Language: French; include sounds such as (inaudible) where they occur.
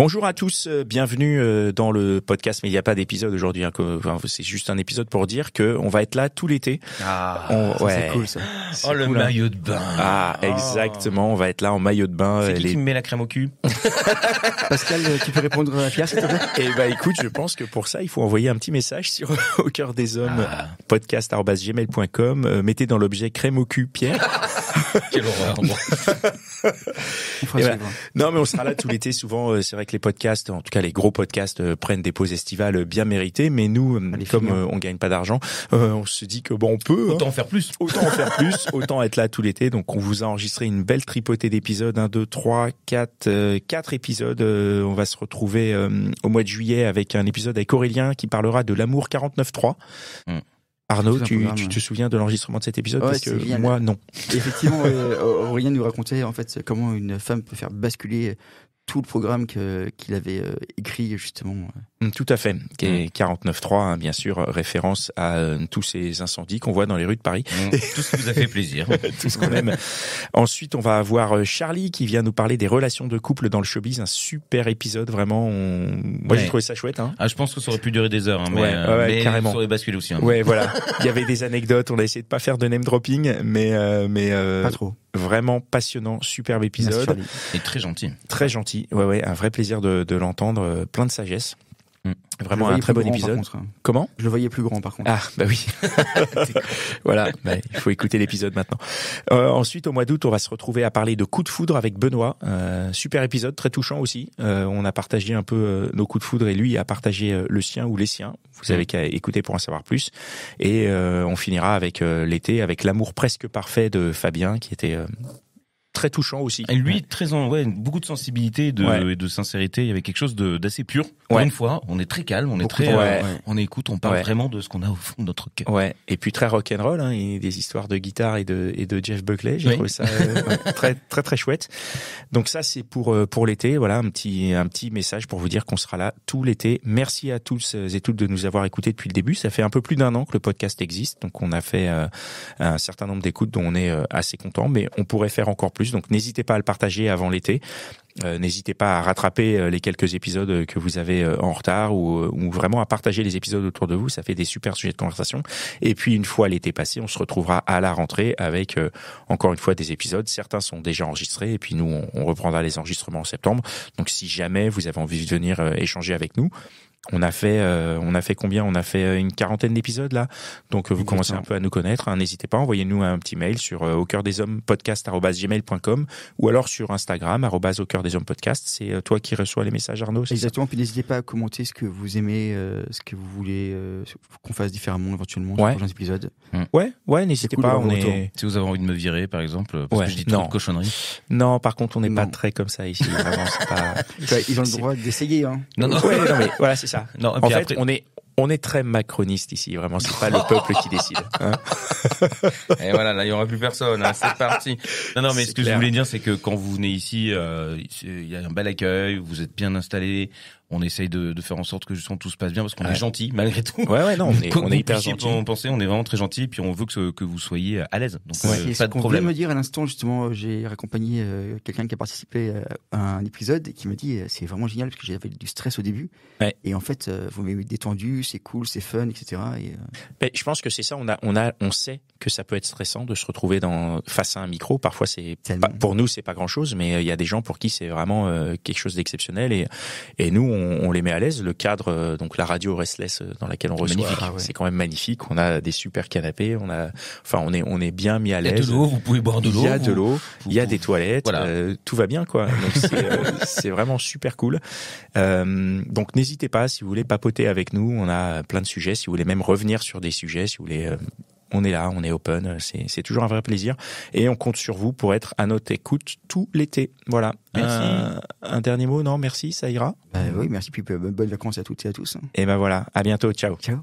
Bonjour à tous, euh, bienvenue euh, dans le podcast. Mais il n'y a pas d'épisode aujourd'hui. Hein, c'est juste un épisode pour dire que on va être là tout l'été. Ah, c'est cool ça. Oh le hein. maillot de bain. Ah, exactement. On va être là en maillot de bain. C'est euh, qui, qui met la crème au cul (laughs) Pascal, qui peut répondre à Pierre, c'est Eh ben, écoute, je pense que pour ça, il faut envoyer un petit message sur (laughs) au cœur des hommes ah. podcast@gmail.com. Mettez dans l'objet crème au cul Pierre. (laughs) Quelle horreur. Non, mais on sera là tout l'été. Souvent, euh, c'est vrai que les podcasts, en tout cas les gros podcasts, euh, prennent des pauses estivales bien méritées. Mais nous, euh, comme on gagne pas d'argent, on se dit que bon, on peut hein. autant en faire plus, autant en faire plus, (laughs) autant être là tout l'été. Donc, on vous a enregistré une belle tripotée d'épisodes, 1, 2, 3, 4, quatre épisodes. on va se retrouver au mois de juillet avec un épisode avec Aurélien qui parlera de l'amour 49.3. Arnaud, tu, te souviens de l'enregistrement de cet épisode Parce que moi, non. Effectivement, euh, Aurélien nous racontait en fait comment une femme peut faire basculer tout le programme qu'il avait euh, écrit justement. Euh. Mm, tout à fait. Qui 49.3, mm. hein, bien sûr, euh, référence à tous ces incendies qu'on voit dans les rues de Paris. Mm. (laughs) Tout ce qui nous a fait plaisir. (laughs) tout ce qu'on aime. Ensuite, on va avoir Charlie qui vient nous parler des relations de couple dans le showbiz. Un super épisode, vraiment. Moi, j'ai trouvé ça chouette. Hein. Ah, je pense que ça aurait pu durer des heures. Hein, mais, Ça aurait basculé aussi. Ouais, voilà. Il y avait des anecdotes. On a essayé de pas faire de name dropping, mais mais pas trop. Vraiment passionnant, superbe épisode. Et très gentil. Très gentil. Ouais, ouais, un vrai plaisir de, de l'entendre. Euh, plein de sagesse. Mm. Vraiment un très bon épisode. Hein. Comment Je le voyais plus grand par contre. Ah bah oui. (laughs) (laughs) voilà, bah, il faut écouter l'épisode maintenant. Euh, ensuite, au mois d'août, on va se retrouver à parler de coups de foudre avec Benoît. Euh, super épisode, très touchant aussi. Euh, on a partagé un peu euh, nos coups de foudre et lui a partagé le sien ou les siens. Vous mm. avez qu'à écouter pour en savoir plus. Et on finira avec l'été, avec l'amour presque parfait de Fabien, qui était très touchant aussi. Et lui, très ouais, beaucoup de sensibilité de, et de sincérité. Il y avait quelque chose d'assez pur. Ouais. Une fois, on est très calme, on est très, euh, on écoute, on parle vraiment de ce qu'on a au fond de notre cœur. Ouais. Et puis très rock'n'roll, hein, des histoires de guitare et de, et de Jeff Buckley. J'ai trouvé ça euh, (laughs) très, très, très chouette. Donc ça, c'est pour euh, pour l'été. Voilà un petit, un petit message pour vous dire qu'on sera là tout l'été. Merci à tous et toutes de nous avoir écoutés depuis le début. Ça fait un peu plus d'un an que le podcast existe, donc on a fait un certain nombre d'écoutes dont on est assez content, mais on pourrait faire encore plus donc n'hésitez pas à le partager avant l'été. Euh, n'hésitez pas à rattraper euh, les quelques épisodes que vous avez euh, en retard ou, vraiment à partager les épisodes autour de vous. Ça fait des super sujets de conversation. Et puis une fois l'été passé, on se retrouvera à la rentrée avec encore une fois des épisodes. Certains sont déjà enregistrés et puis nous on, reprendra les enregistrements en septembre. Donc si jamais vous avez envie de venir échanger avec nous, on a fait, euh, on a fait combien On a fait euh, une quarantaine d'épisodes là. Donc euh, vous commencez un peu à nous connaître. Hein. N'hésitez pas, envoyez-nous un petit mail sur au cœur des hommes podcast gmail.com ou alors sur Instagram au cœur des hommes C'est toi qui reçois les messages Arnaud. Exactement. Puis n'hésitez pas à commenter ce que vous aimez, ce que vous voulez qu'on fasse différemment éventuellement dans sur les prochains épisodes. Hmm. Ouais, ouais. N'hésitez pas. Si vous avez envie de me virer, par exemple, parce que je dis trop non. de cochonneries. Non, par contre, on n'est pas très comme ça ici. (laughs) Ils ont le droit d'essayer. Hein. Non, non. Non, en fait, on est on est très macroniste ici, vraiment. C'est pas le (laughs) peuple qui décide. Hein. et voilà, là, il y aura plus personne. Hein, c'est parti. Non, non, mais ce que je voulais dire, c'est que quand vous venez ici, euh, il y a un bel accueil, vous êtes bien installé, on essaye de, faire en sorte que tout se passe bien parce qu'on est gentil malgré tout. Ouais, ouais, non, on est, hyper gentil. On on est vraiment très gentil, puis on veut que, que vous soyez à l'aise. Donc ouais. Euh, pas de problème. me dire à l'instant justement, euh, j'ai accompagné euh, quelqu'un qui a participé à un épisode et qui me dit c'est vraiment génial parce que j'avais du stress au début et en fait vous m'avez détendu, c'est cool, c'est fun, etc. Ben, je pense que c'est ça, on a, on a, on sait que ça peut être stressant de se retrouver dans face à un micro. Parfois c'est pour nous c'est pas grand chose, mais il y a des gens pour qui c'est vraiment quelque chose d'exceptionnel et et nous on on, les met à l'aise. Le cadre, euh, donc la radio Restless euh, dans laquelle on reçoit, ah c'est quand même magnifique. On a des super canapés, on a, enfin, on est, on est bien mis à l'aise. Il y a de l'eau, vous pouvez boire de l'eau. Il y a de l'eau, il y a des toilettes, euh, tout va bien, quoi. (laughs) C'est vraiment super cool. donc n'hésitez pas si vous voulez papoter avec nous. On a plein de sujets. Si vous voulez même revenir sur des sujets, si vous voulez on est là, on est open, euh, c'est toujours un vrai plaisir. Et on compte sur vous pour être à notre écoute tout l'été. Voilà. Un, dernier mot, non Merci, ça ira. Bah oui, merci, puis euh, bonnes vacances à toutes et à tous. Hein. Et ben voilà, à bientôt, ciao. Ciao.